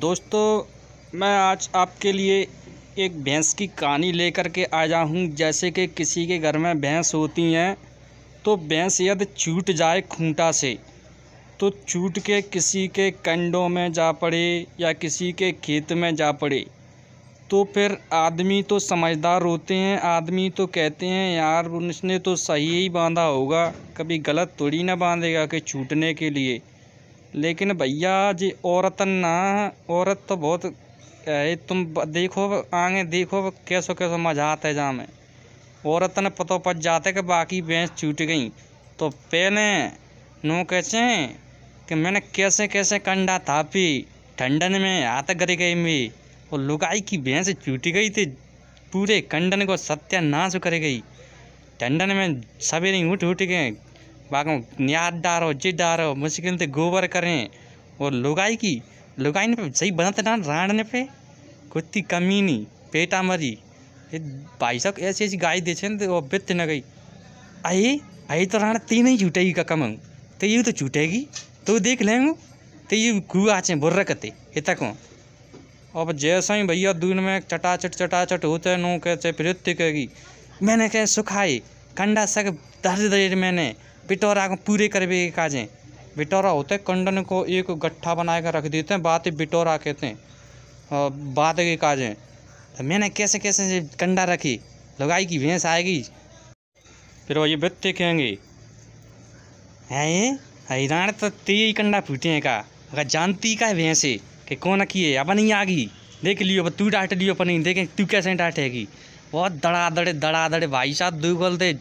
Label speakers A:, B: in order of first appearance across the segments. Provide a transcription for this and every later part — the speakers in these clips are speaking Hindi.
A: दोस्तों मैं आज आपके लिए एक भैंस की कहानी लेकर के आया हूँ जैसे कि किसी के घर में भैंस होती हैं तो भैंस यदि छूट जाए खूंटा से तो छूट के किसी के कंडों में जा पड़े या किसी के खेत में जा पड़े तो फिर आदमी तो समझदार होते हैं आदमी तो कहते हैं यार उसने तो सही ही बांधा होगा कभी गलत थोड़ी ना बांधेगा कि छूटने के लिए लेकिन भैया जी औरत ना औरत तो बहुत है तुम देखो आगे देखो कैसो कैसो मजा आता है में औरत ने पतो पच जाते कि बाकी भैंस छूट गई तो पहले नो कैसे कि मैंने कैसे कैसे कंडा था पी ठंडन में हाथ गरी गई मेरी और लुगाई की भैंस छूट गई थी पूरे कंडन को सत्यानाश कर गई ठंडन में सवेरे उठ उठ गए बाग न्याद डारो जिद डारो मुश्किल से गोबर करें और लुगाई की लुगाई ने पे सही बनाते ना ने पे कुत्ती नहीं पेटा मरी ये भाई साहब ऐसी ऐसी गाय देखे छे तो वो बित न गई आई आई तो राण तीन ही झूठेगी का कम तो ये तो झूठेगी तो देख लेंगे तो ये गुआ चे बुर्र कते तक अब जैसा ही भैया दून में चटाचट चटाचट होते नू कहते प्रत्यु कहेगी मैंने कह सुखाए कंडा सक दर्द दर्द मैंने बिटोरा को पूरे करवे के काजें बिटोरा होते कंडन को एक गट्ठा बना कर रख देते हैं बात बिटोरा कहते हैं और बात के काजें तो मैंने कैसे कैसे कंडा रखी लगाई कि भैंस आएगी फिर वो ये बत्ते कहेंगे है हैरान तो तेई कंडा फूटे हैं का अगर जानती का है भैंसे कि कौन की है अब नहीं आ गई देख लियो तू डांट लियो पर नहीं देखें तू कैसे डांटेगी बहुत दड़ा दड़े दड़ा दड़े भाई साहब दू बोलते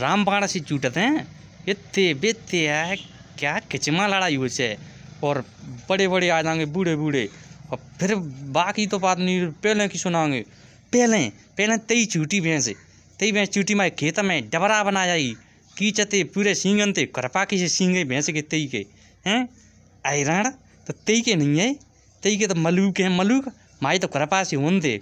A: राम बाण से चूटते हैं इतने बेते है क्या किचमा लड़ाई हो से और बड़े बड़े आ जाएंगे बूढ़े बूढ़े और फिर बाकी तो बात नहीं पहले की सुनाओगे पहले पहले तेई चूटी भैंस तेई भैंस चूटी माए खेत में डबरा बना जाएगी कीचते पूरे सींगन थे करपाकी से सींगे भैंस के तेई के हैं आयरण तो तेई के नहीं है तेई के तो मलूक हैं मलूक माए तो कृपा से होन थे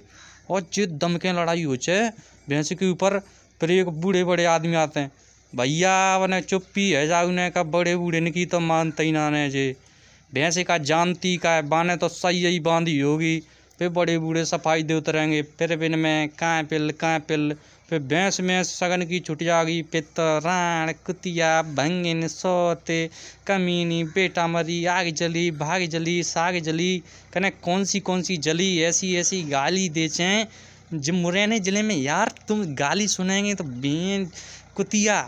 A: और जो दम के लड़ाई हो चे भैंस के ऊपर फिर एक बूढ़े बड़े आदमी आते हैं भैया वने चुप्पी है जाऊने ने का बड़े बूढ़े ने की तो मानते ही नाने जे भैंसे का जानती का है बाने तो सही ही बांधी होगी फिर बड़े बूढ़े सफाई दे उतरेंगे फिर बिन में काय पिल काय पिल फिर भैंस में सगन की छुट जागी पितराण कुतिया भंगिन सोते कमीनी बेटा मरी आग जली भाग जली साग जली कने कौन सी कौन सी जली ऐसी ऐसी गाली देचें जब मुरैने ज़िले में यार तुम गाली सुनेंगे तो बीन कुतिया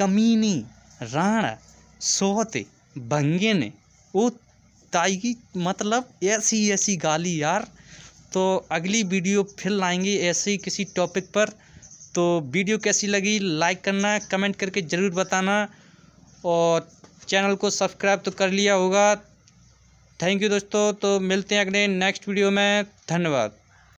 A: कमीनी राणा सोहते भंगिन वो ताइगी मतलब ऐसी ऐसी गाली यार तो अगली वीडियो फिर लाएंगे ऐसे ही किसी टॉपिक पर तो वीडियो कैसी लगी लाइक करना कमेंट करके ज़रूर बताना और चैनल को सब्सक्राइब तो कर लिया होगा थैंक यू दोस्तों तो मिलते हैं अगले नेक्स्ट वीडियो में धन्यवाद